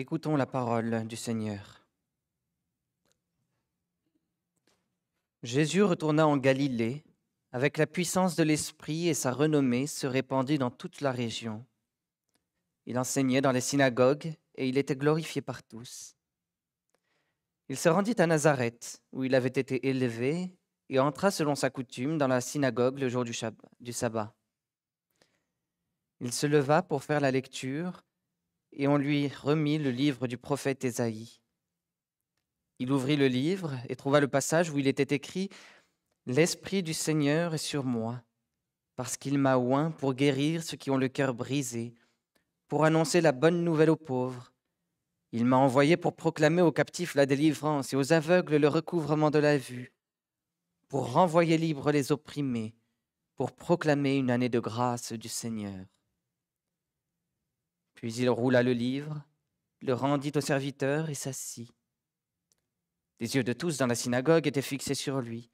Écoutons la parole du Seigneur. Jésus retourna en Galilée avec la puissance de l'Esprit et sa renommée se répandit dans toute la région. Il enseignait dans les synagogues et il était glorifié par tous. Il se rendit à Nazareth, où il avait été élevé, et entra selon sa coutume dans la synagogue le jour du, sabbat. Il se leva pour faire la lecture, et on lui remit le livre du prophète Ésaïe. Il ouvrit le livre et trouva le passage où il était écrit L'Esprit du Seigneur est sur moi, parce qu'il m'a oint pour guérir ceux qui ont le cœur brisé, pour annoncer la bonne nouvelle aux pauvres. Il m'a envoyé pour proclamer aux captifs la délivrance et aux aveugles le recouvrement de la vue, pour renvoyer libres les opprimés, pour proclamer une année de grâce du Seigneur. Puis il roula le livre, le rendit au serviteur et s'assit. Les yeux de tous dans la synagogue étaient fixés sur lui.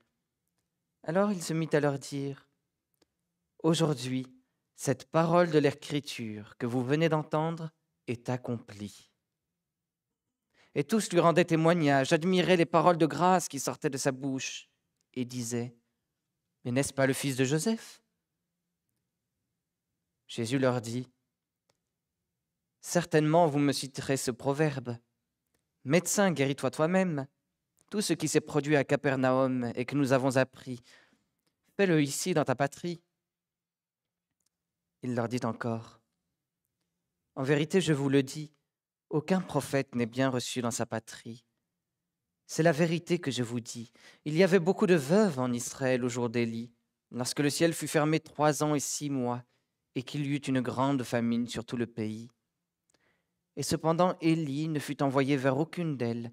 Alors il se mit à leur dire, Aujourd'hui, cette parole de l'Écriture que vous venez d'entendre est accomplie. Et tous lui rendaient témoignage, admiraient les paroles de grâce qui sortaient de sa bouche, et disaient, Mais n'est-ce pas le fils de Joseph Jésus leur dit, Certainement vous me citerez ce proverbe. Médecin, guéris-toi toi-même. Tout ce qui s'est produit à Capernaum et que nous avons appris, fais-le ici dans ta patrie. Il leur dit encore, En vérité, je vous le dis, aucun prophète n'est bien reçu dans sa patrie. C'est la vérité que je vous dis. Il y avait beaucoup de veuves en Israël au jour d'Élie, lorsque le ciel fut fermé trois ans et six mois, et qu'il y eut une grande famine sur tout le pays. Et cependant Élie ne fut envoyé vers aucune d'elles,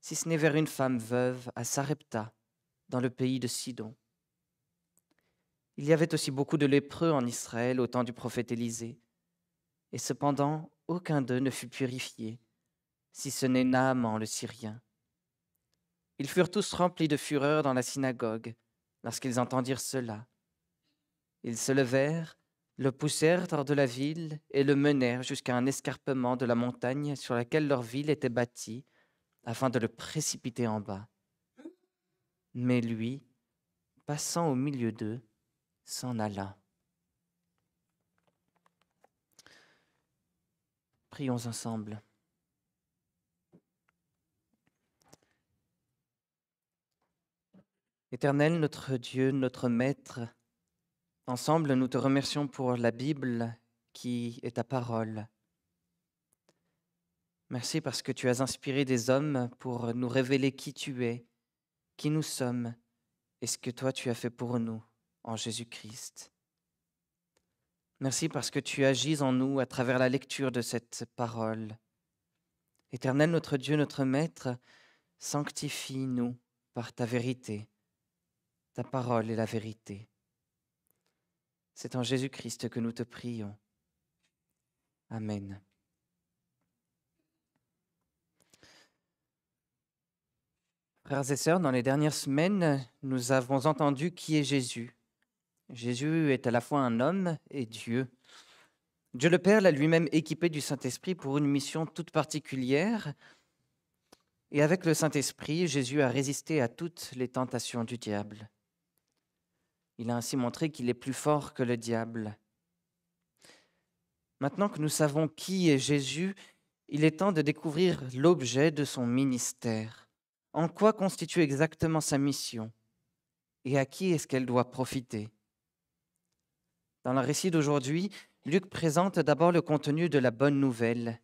si ce n'est vers une femme veuve à Sarepta, dans le pays de Sidon. Il y avait aussi beaucoup de lépreux en Israël au temps du prophète Élisée, et cependant aucun d'eux ne fut purifié, si ce n'est Naaman le Syrien. Ils furent tous remplis de fureur dans la synagogue lorsqu'ils entendirent cela. Ils se levèrent le poussèrent hors de la ville et le menèrent jusqu'à un escarpement de la montagne sur laquelle leur ville était bâtie, afin de le précipiter en bas. Mais lui, passant au milieu d'eux, s'en alla. Prions ensemble. Éternel, notre Dieu, notre Maître, Ensemble, nous te remercions pour la Bible qui est ta parole. Merci parce que tu as inspiré des hommes pour nous révéler qui tu es, qui nous sommes et ce que toi tu as fait pour nous en Jésus-Christ. Merci parce que tu agis en nous à travers la lecture de cette parole. Éternel notre Dieu, notre Maître, sanctifie-nous par ta vérité. Ta parole est la vérité. C'est en Jésus-Christ que nous te prions. Amen. Frères et sœurs, dans les dernières semaines, nous avons entendu qui est Jésus. Jésus est à la fois un homme et Dieu. Dieu le Père l'a lui-même équipé du Saint-Esprit pour une mission toute particulière. Et avec le Saint-Esprit, Jésus a résisté à toutes les tentations du diable. Il a ainsi montré qu'il est plus fort que le diable. Maintenant que nous savons qui est Jésus, il est temps de découvrir l'objet de son ministère. En quoi constitue exactement sa mission et à qui est-ce qu'elle doit profiter Dans le récit d'aujourd'hui, Luc présente d'abord le contenu de la bonne nouvelle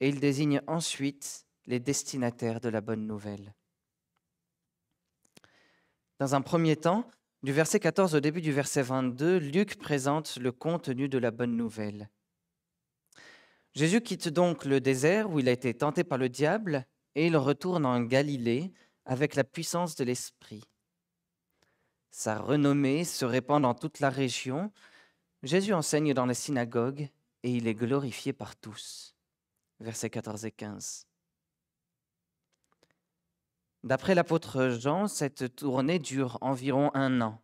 et il désigne ensuite les destinataires de la bonne nouvelle. Dans un premier temps, du verset 14 au début du verset 22, Luc présente le contenu de la bonne nouvelle. Jésus quitte donc le désert où il a été tenté par le diable et il retourne en Galilée avec la puissance de l'Esprit. Sa renommée se répand dans toute la région. Jésus enseigne dans les synagogues et il est glorifié par tous. Versets 14 et 15. D'après l'apôtre Jean, cette tournée dure environ un an.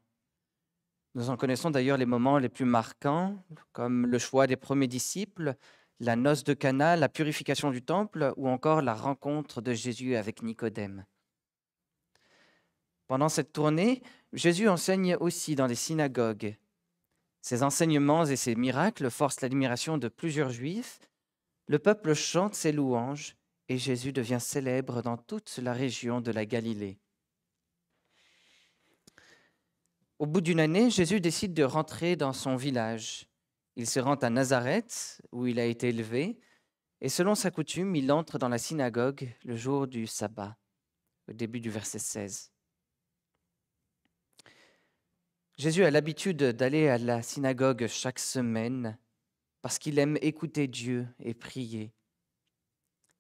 Nous en connaissons d'ailleurs les moments les plus marquants, comme le choix des premiers disciples, la noce de Cana, la purification du temple ou encore la rencontre de Jésus avec Nicodème. Pendant cette tournée, Jésus enseigne aussi dans les synagogues. Ses enseignements et ses miracles forcent l'admiration de plusieurs juifs. Le peuple chante ses louanges et Jésus devient célèbre dans toute la région de la Galilée. Au bout d'une année, Jésus décide de rentrer dans son village. Il se rend à Nazareth, où il a été élevé, et selon sa coutume, il entre dans la synagogue le jour du sabbat, au début du verset 16. Jésus a l'habitude d'aller à la synagogue chaque semaine parce qu'il aime écouter Dieu et prier.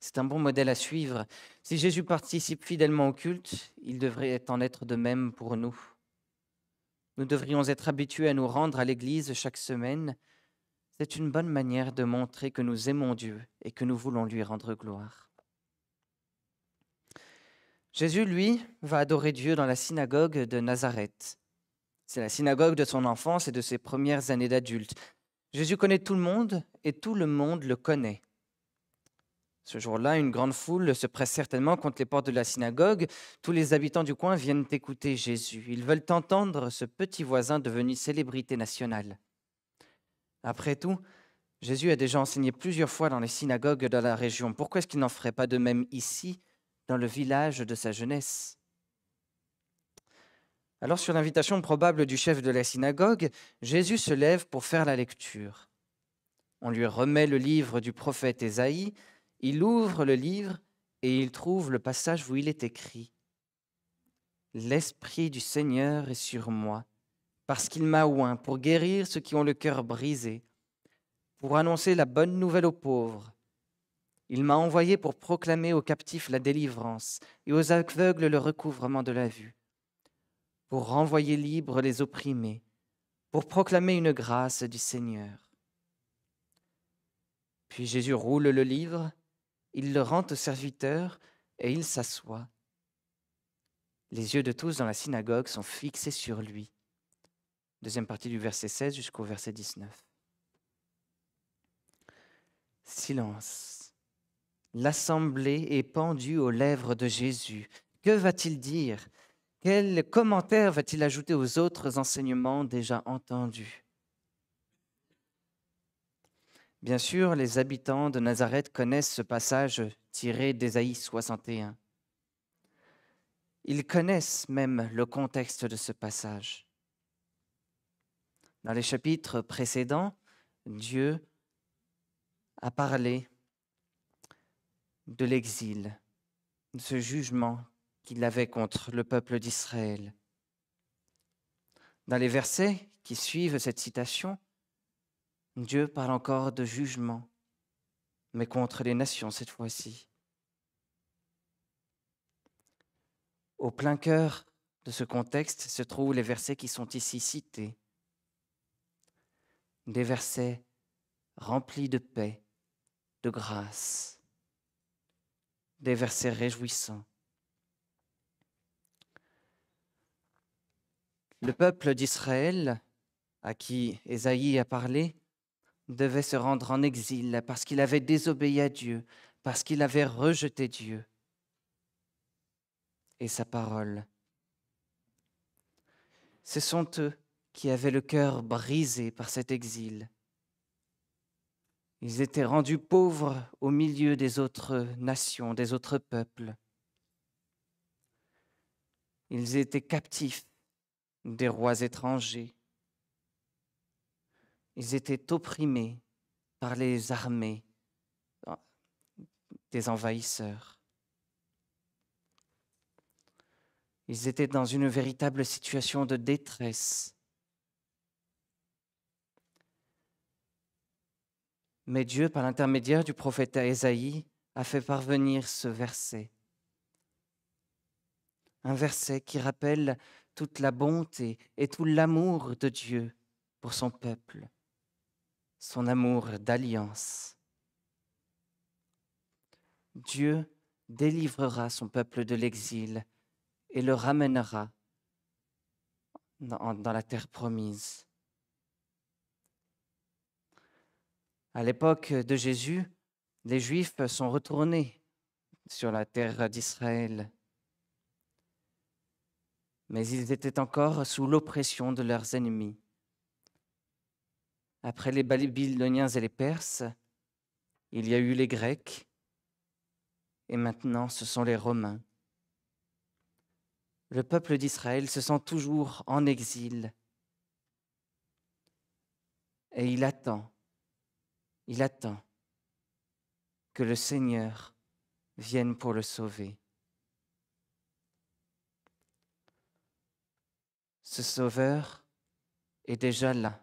C'est un bon modèle à suivre. Si Jésus participe fidèlement au culte, il devrait en être de même pour nous. Nous devrions être habitués à nous rendre à l'Église chaque semaine. C'est une bonne manière de montrer que nous aimons Dieu et que nous voulons lui rendre gloire. Jésus, lui, va adorer Dieu dans la synagogue de Nazareth. C'est la synagogue de son enfance et de ses premières années d'adulte. Jésus connaît tout le monde et tout le monde le connaît. Ce jour-là, une grande foule se presse certainement contre les portes de la synagogue. Tous les habitants du coin viennent écouter Jésus. Ils veulent entendre ce petit voisin devenu célébrité nationale. Après tout, Jésus a déjà enseigné plusieurs fois dans les synagogues de la région. Pourquoi est-ce qu'il n'en ferait pas de même ici, dans le village de sa jeunesse Alors sur l'invitation probable du chef de la synagogue, Jésus se lève pour faire la lecture. On lui remet le livre du prophète Ésaïe, il ouvre le livre et il trouve le passage où il est écrit. L'Esprit du Seigneur est sur moi, parce qu'il m'a oint pour guérir ceux qui ont le cœur brisé, pour annoncer la bonne nouvelle aux pauvres. Il m'a envoyé pour proclamer aux captifs la délivrance et aux aveugles le recouvrement de la vue, pour renvoyer libres les opprimés, pour proclamer une grâce du Seigneur. Puis Jésus roule le livre il le rend au serviteur et il s'assoit. Les yeux de tous dans la synagogue sont fixés sur lui. Deuxième partie du verset 16 jusqu'au verset 19. Silence. L'assemblée est pendue aux lèvres de Jésus. Que va-t-il dire Quel commentaire va-t-il ajouter aux autres enseignements déjà entendus Bien sûr, les habitants de Nazareth connaissent ce passage tiré d'Ésaïe 61. Ils connaissent même le contexte de ce passage. Dans les chapitres précédents, Dieu a parlé de l'exil, de ce jugement qu'il avait contre le peuple d'Israël. Dans les versets qui suivent cette citation, Dieu parle encore de jugement, mais contre les nations cette fois-ci. Au plein cœur de ce contexte se trouvent les versets qui sont ici cités. Des versets remplis de paix, de grâce, des versets réjouissants. Le peuple d'Israël, à qui Esaïe a parlé, devait se rendre en exil parce qu'il avait désobéi à Dieu, parce qu'il avait rejeté Dieu et sa parole. Ce sont eux qui avaient le cœur brisé par cet exil. Ils étaient rendus pauvres au milieu des autres nations, des autres peuples. Ils étaient captifs des rois étrangers. Ils étaient opprimés par les armées euh, des envahisseurs. Ils étaient dans une véritable situation de détresse. Mais Dieu, par l'intermédiaire du prophète Ésaïe, a fait parvenir ce verset. Un verset qui rappelle toute la bonté et tout l'amour de Dieu pour son peuple son amour d'alliance. Dieu délivrera son peuple de l'exil et le ramènera dans la terre promise. À l'époque de Jésus, les Juifs sont retournés sur la terre d'Israël, mais ils étaient encore sous l'oppression de leurs ennemis. Après les Babyloniens et les Perses, il y a eu les Grecs, et maintenant ce sont les Romains. Le peuple d'Israël se sent toujours en exil, et il attend, il attend que le Seigneur vienne pour le sauver. Ce Sauveur est déjà là.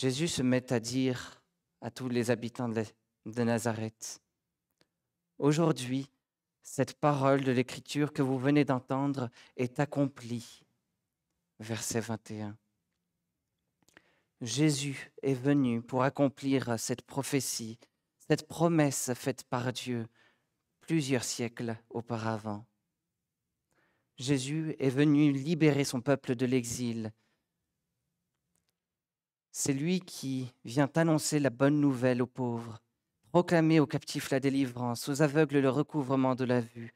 Jésus se met à dire à tous les habitants de Nazareth, Aujourd'hui, cette parole de l'Écriture que vous venez d'entendre est accomplie. Verset 21. Jésus est venu pour accomplir cette prophétie, cette promesse faite par Dieu plusieurs siècles auparavant. Jésus est venu libérer son peuple de l'exil c'est lui qui vient annoncer la bonne nouvelle aux pauvres, proclamer aux captifs la délivrance, aux aveugles le recouvrement de la vue.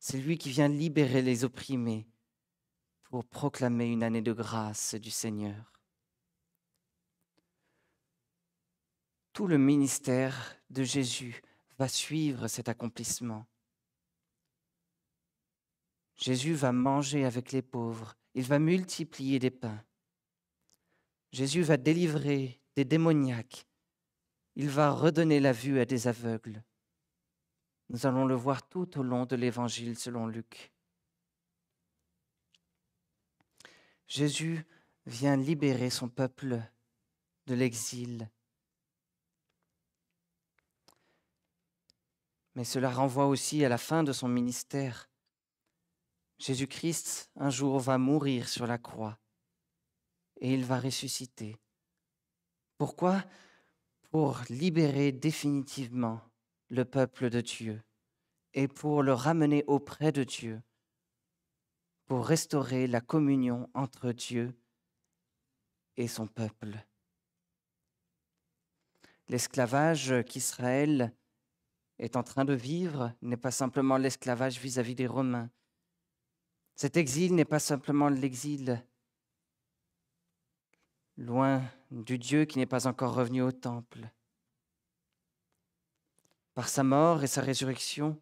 C'est lui qui vient libérer les opprimés pour proclamer une année de grâce du Seigneur. Tout le ministère de Jésus va suivre cet accomplissement. Jésus va manger avec les pauvres, il va multiplier des pains. Jésus va délivrer des démoniaques. Il va redonner la vue à des aveugles. Nous allons le voir tout au long de l'Évangile selon Luc. Jésus vient libérer son peuple de l'exil. Mais cela renvoie aussi à la fin de son ministère. Jésus-Christ un jour va mourir sur la croix et il va ressusciter. Pourquoi Pour libérer définitivement le peuple de Dieu et pour le ramener auprès de Dieu, pour restaurer la communion entre Dieu et son peuple. L'esclavage qu'Israël est en train de vivre n'est pas simplement l'esclavage vis-à-vis des Romains. Cet exil n'est pas simplement l'exil loin du Dieu qui n'est pas encore revenu au temple. Par sa mort et sa résurrection,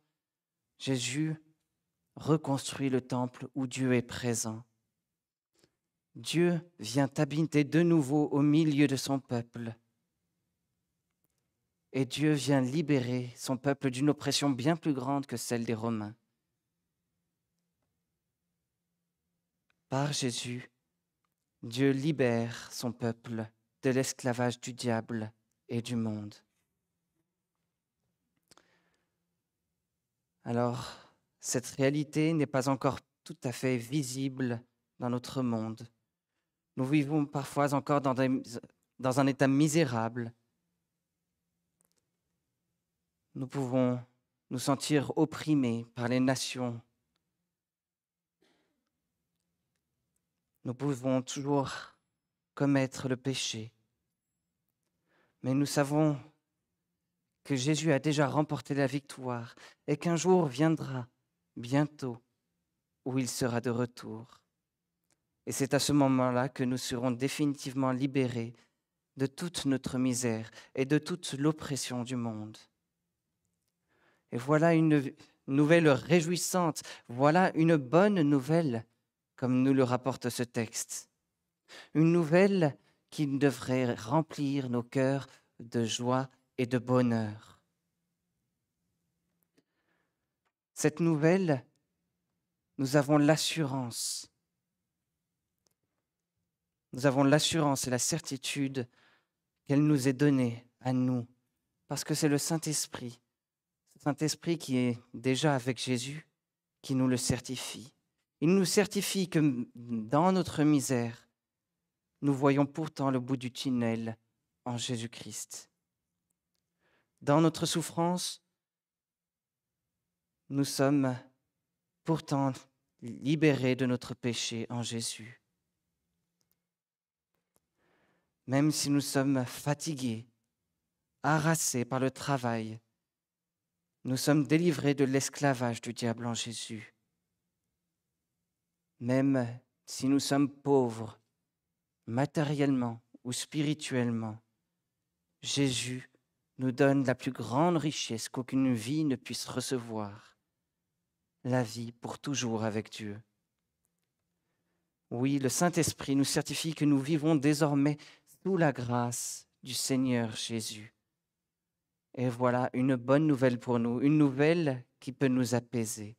Jésus reconstruit le temple où Dieu est présent. Dieu vient habiter de nouveau au milieu de son peuple. Et Dieu vient libérer son peuple d'une oppression bien plus grande que celle des Romains. Par Jésus, Dieu libère son peuple de l'esclavage du diable et du monde. Alors, cette réalité n'est pas encore tout à fait visible dans notre monde. Nous vivons parfois encore dans, dans un état misérable. Nous pouvons nous sentir opprimés par les nations Nous pouvons toujours commettre le péché. Mais nous savons que Jésus a déjà remporté la victoire et qu'un jour viendra, bientôt, où il sera de retour. Et c'est à ce moment-là que nous serons définitivement libérés de toute notre misère et de toute l'oppression du monde. Et voilà une nouvelle réjouissante, voilà une bonne nouvelle comme nous le rapporte ce texte. Une nouvelle qui devrait remplir nos cœurs de joie et de bonheur. Cette nouvelle, nous avons l'assurance. Nous avons l'assurance et la certitude qu'elle nous est donnée à nous, parce que c'est le Saint-Esprit, le Saint-Esprit qui est déjà avec Jésus, qui nous le certifie. Il nous certifie que dans notre misère, nous voyons pourtant le bout du tunnel en Jésus-Christ. Dans notre souffrance, nous sommes pourtant libérés de notre péché en Jésus. Même si nous sommes fatigués, harassés par le travail, nous sommes délivrés de l'esclavage du diable en Jésus même si nous sommes pauvres matériellement ou spirituellement, Jésus nous donne la plus grande richesse qu'aucune vie ne puisse recevoir, la vie pour toujours avec Dieu. Oui, le Saint-Esprit nous certifie que nous vivons désormais sous la grâce du Seigneur Jésus. Et voilà une bonne nouvelle pour nous, une nouvelle qui peut nous apaiser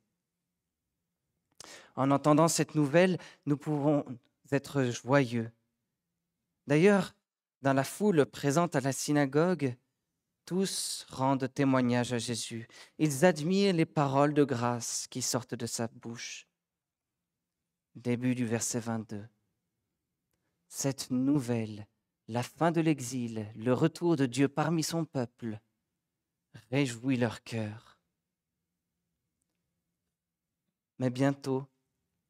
en entendant cette nouvelle, nous pouvons être joyeux. D'ailleurs, dans la foule présente à la synagogue, tous rendent témoignage à Jésus. Ils admirent les paroles de grâce qui sortent de sa bouche. Début du verset 22. Cette nouvelle, la fin de l'exil, le retour de Dieu parmi son peuple, réjouit leur cœur. Mais bientôt,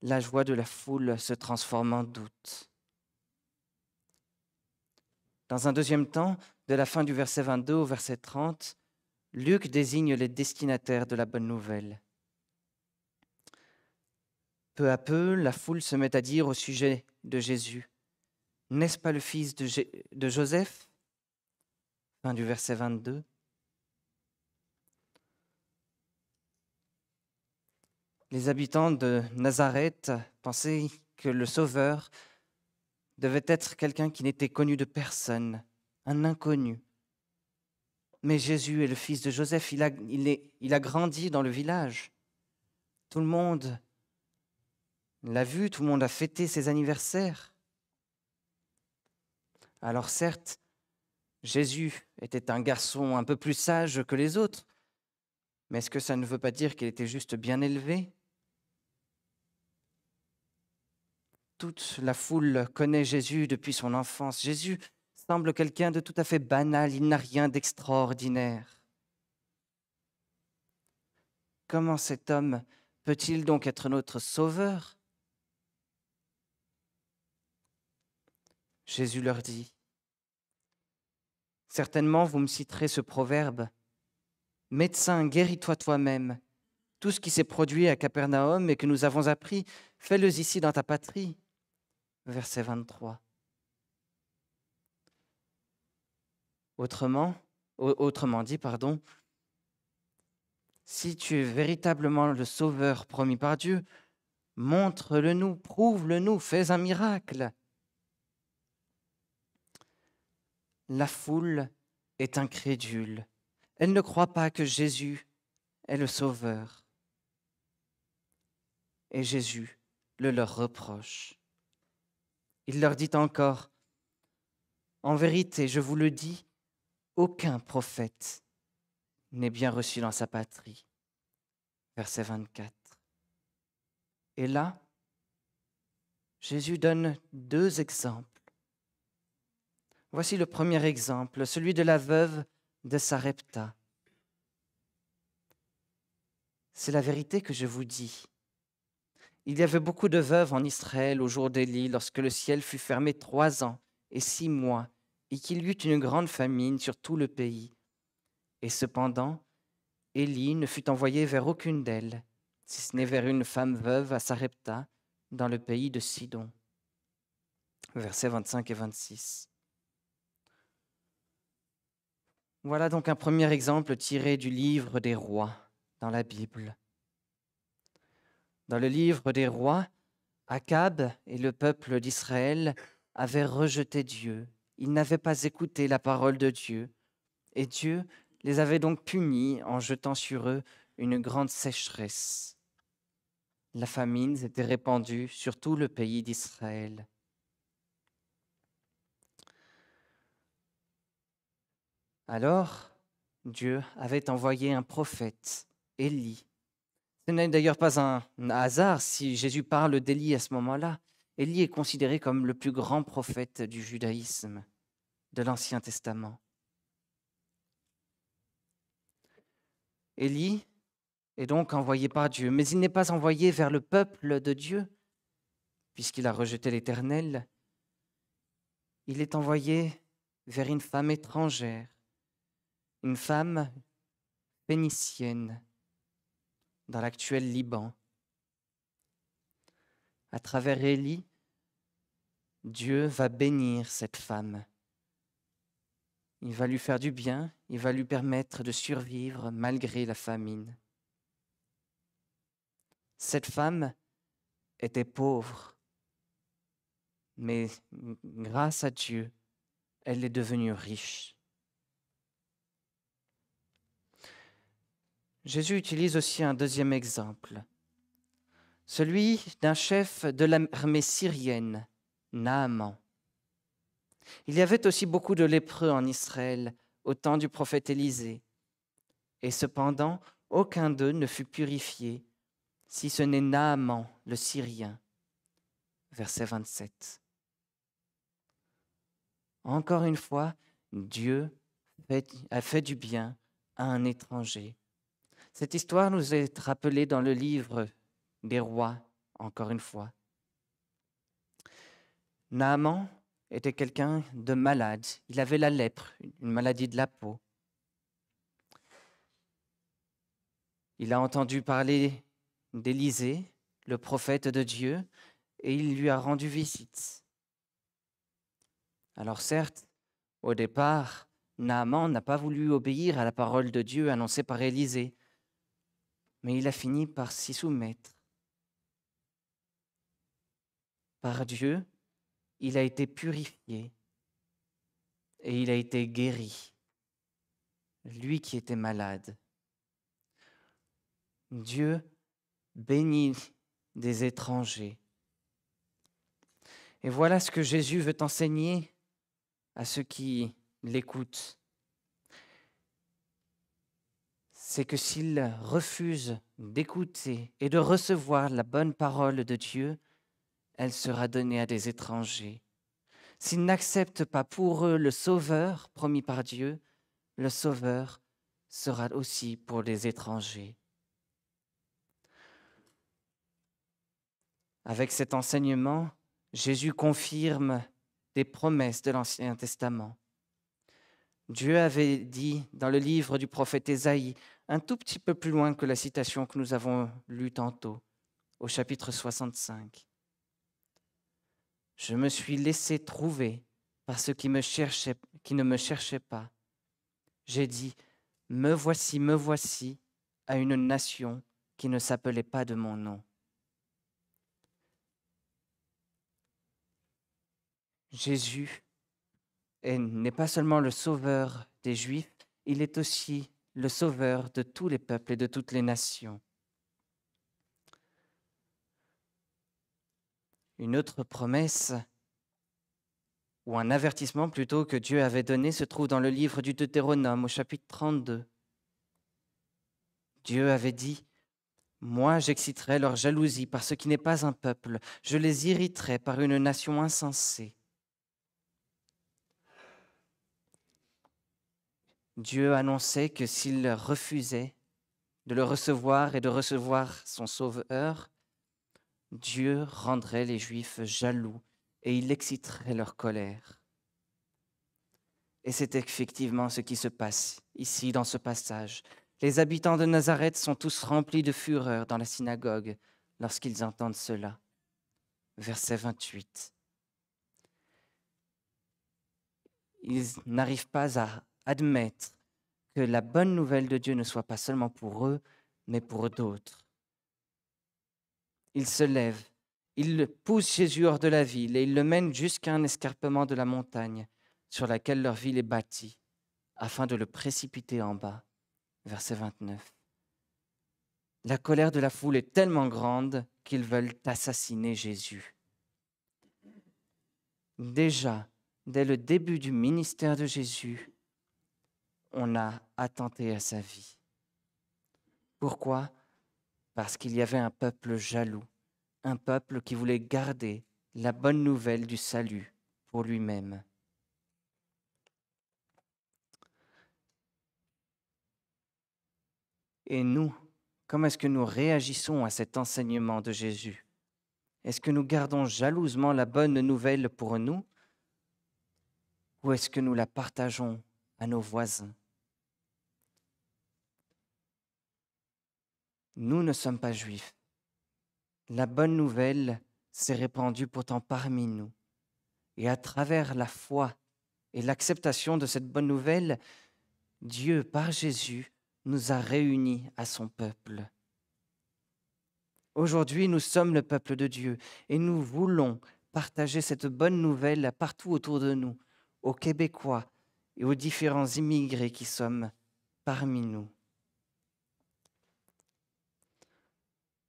la joie de la foule se transforme en doute. Dans un deuxième temps, de la fin du verset 22 au verset 30, Luc désigne les destinataires de la bonne nouvelle. Peu à peu, la foule se met à dire au sujet de Jésus, N'est-ce pas le fils de, Joseph Fin du verset 22. les habitants de Nazareth pensaient que le Sauveur devait être quelqu'un qui n'était connu de personne, un inconnu. Mais Jésus est le fils de Joseph, il a, grandi dans le village. Tout le monde l'a vu, tout le monde a fêté ses anniversaires. Alors certes, Jésus était un garçon un peu plus sage que les autres, mais est-ce que ça ne veut pas dire qu'il était juste bien élevé toute la foule connaît Jésus depuis son enfance. Jésus semble quelqu'un de tout à fait banal, il n'a rien d'extraordinaire. Comment cet homme peut-il donc être notre sauveur Jésus leur dit, Certainement vous me citerez ce proverbe, Médecin, guéris-toi toi-même. Tout ce qui s'est produit à Capernaum et que nous avons appris, fais-le ici dans ta patrie verset 23. Autrement, autrement dit, pardon, si tu es véritablement le sauveur promis par Dieu, montre-le-nous, prouve-le-nous, fais un miracle. La foule est incrédule. Elle ne croit pas que Jésus est le sauveur. Et Jésus le leur reproche. Il leur dit encore, En vérité, je vous le dis, aucun prophète n'est bien reçu dans sa patrie. Verset 24. Et là, Jésus donne deux exemples. Voici le premier exemple, celui de la veuve de Sarepta. C'est la vérité que je vous dis. Il y avait beaucoup de veuves en Israël au jour d'Élie, lorsque le ciel fut fermé trois ans et six mois, et qu'il y eut une grande famine sur tout le pays. Et cependant, Élie ne fut envoyé vers aucune d'elles, si ce n'est vers une femme veuve à Sarepta, dans le pays de Sidon. Versets 25 et 26. Voilà donc un premier exemple tiré du livre des rois dans la Bible. Dans le livre des rois, Akab et le peuple d'Israël avaient rejeté Dieu. Ils n'avaient pas écouté la parole de Dieu. Et Dieu les avait donc punis en jetant sur eux une grande sécheresse. La famine s'était répandue sur tout le pays d'Israël. Alors, Dieu avait envoyé un prophète, Élie, ce n'est d'ailleurs pas un hasard si Jésus parle d'Élie à ce moment-là. Élie est considéré comme le plus grand prophète du judaïsme de l'Ancien Testament. Élie est donc envoyé par Dieu, mais il n'est pas envoyé vers le peuple de Dieu, puisqu'il a rejeté l'Éternel. Il est envoyé vers une femme étrangère, une femme phénicienne, dans l'actuel Liban. À travers Élie, Dieu va bénir cette femme. Il va lui faire du bien, il va lui permettre de survivre malgré la famine. Cette femme était pauvre, mais grâce à Dieu, elle est devenue riche. Jésus utilise aussi un deuxième exemple, celui d'un chef de l'armée syrienne, Naaman. Il y avait aussi beaucoup de lépreux en Israël au temps du prophète Élisée, et cependant aucun d'eux ne fut purifié, si ce n'est Naaman le Syrien. Verset 27. Encore une fois, Dieu a fait du bien à un étranger cette histoire nous est rappelée dans le livre des rois, encore une fois. Naaman était quelqu'un de malade. Il avait la lèpre, une maladie de la peau. Il a entendu parler d'Élisée, le prophète de Dieu, et il lui a rendu visite. Alors certes, au départ, Naaman n'a pas voulu obéir à la parole de Dieu annoncée par Élisée mais il a fini par s'y soumettre. Par Dieu, il a été purifié et il a été guéri, lui qui était malade. Dieu bénit des étrangers. Et voilà ce que Jésus veut enseigner à ceux qui l'écoutent. c'est que s'ils refusent d'écouter et de recevoir la bonne parole de Dieu, elle sera donnée à des étrangers. S'ils n'acceptent pas pour eux le Sauveur promis par Dieu, le Sauveur sera aussi pour les étrangers. Avec cet enseignement, Jésus confirme des promesses de l'Ancien Testament. Dieu avait dit dans le livre du prophète Ésaïe, un tout petit peu plus loin que la citation que nous avons lue tantôt, au chapitre 65. Je me suis laissé trouver par ceux qui, me qui ne me cherchaient pas. J'ai dit, me voici, me voici à une nation qui ne s'appelait pas de mon nom. Jésus n'est pas seulement le sauveur des Juifs, il est aussi le sauveur de tous les peuples et de toutes les nations. Une autre promesse, ou un avertissement plutôt, que Dieu avait donné se trouve dans le livre du Deutéronome au chapitre 32. Dieu avait dit, Moi j'exciterai leur jalousie par ce qui n'est pas un peuple, je les irriterai par une nation insensée. Dieu annonçait que s'ils refusait de le recevoir et de recevoir son sauveur, Dieu rendrait les Juifs jaloux et il exciterait leur colère. Et c'est effectivement ce qui se passe ici dans ce passage. Les habitants de Nazareth sont tous remplis de fureur dans la synagogue lorsqu'ils entendent cela. Verset 28. Ils n'arrivent pas à admettre que la bonne nouvelle de Dieu ne soit pas seulement pour eux, mais pour d'autres. Ils se lèvent, ils poussent Jésus hors de la ville et ils le mènent jusqu'à un escarpement de la montagne sur laquelle leur ville est bâtie, afin de le précipiter en bas. Verset 29. La colère de la foule est tellement grande qu'ils veulent assassiner Jésus. Déjà, dès le début du ministère de Jésus, on a attenté à sa vie. Pourquoi Parce qu'il y avait un peuple jaloux, un peuple qui voulait garder la bonne nouvelle du salut pour lui-même. Et nous, comment est-ce que nous réagissons à cet enseignement de Jésus Est-ce que nous gardons jalousement la bonne nouvelle pour nous Ou est-ce que nous la partageons à nos voisins. Nous ne sommes pas juifs. La bonne nouvelle s'est répandue pourtant parmi nous. Et à travers la foi et l'acceptation de cette bonne nouvelle, Dieu, par Jésus, nous a réunis à son peuple. Aujourd'hui, nous sommes le peuple de Dieu et nous voulons partager cette bonne nouvelle partout autour de nous, aux Québécois, et aux différents immigrés qui sommes parmi nous.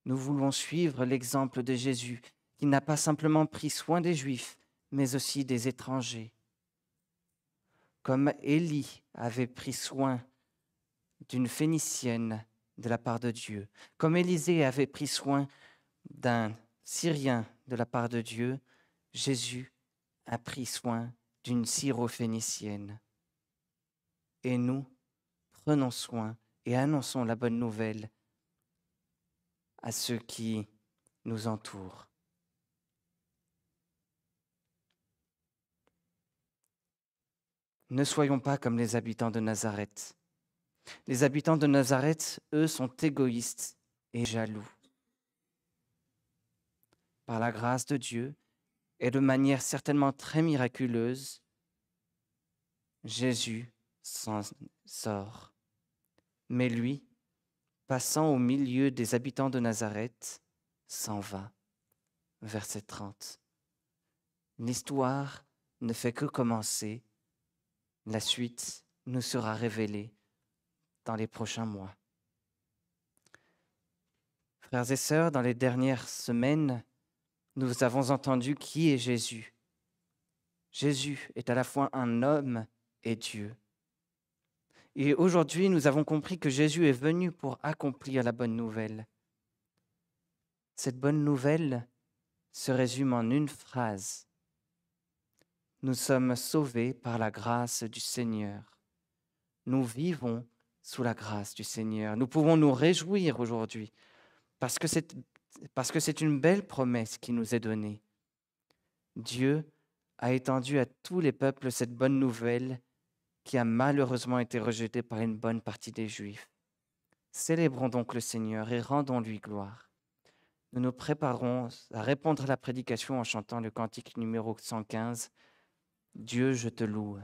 Nous voulons suivre l'exemple de Jésus, qui n'a pas simplement pris soin des Juifs, mais aussi des étrangers. Comme Élie avait pris soin d'une Phénicienne de la part de Dieu, comme Élisée avait pris soin d'un Syrien de la part de Dieu, Jésus a pris soin d'une Syrophénicienne et nous prenons soin et annonçons la bonne nouvelle à ceux qui nous entourent. Ne soyons pas comme les habitants de Nazareth. Les habitants de Nazareth, eux, sont égoïstes et jaloux. Par la grâce de Dieu, et de manière certainement très miraculeuse, Jésus s'en sort. Mais lui, passant au milieu des habitants de Nazareth, s'en va. Verset 30. L'histoire ne fait que commencer. La suite nous sera révélée dans les prochains mois. Frères et sœurs, dans les dernières semaines, nous avons entendu qui est Jésus. Jésus est à la fois un homme et Dieu. Et aujourd'hui, nous avons compris que Jésus est venu pour accomplir la bonne nouvelle. Cette bonne nouvelle se résume en une phrase. Nous sommes sauvés par la grâce du Seigneur. Nous vivons sous la grâce du Seigneur. Nous pouvons nous réjouir aujourd'hui parce que c'est parce que c'est une belle promesse qui nous est donnée. Dieu a étendu à tous les peuples cette bonne nouvelle qui a malheureusement été rejeté par une bonne partie des Juifs. Célébrons donc le Seigneur et rendons-lui gloire. Nous nous préparons à répondre à la prédication en chantant le cantique numéro 115, Dieu, je te loue.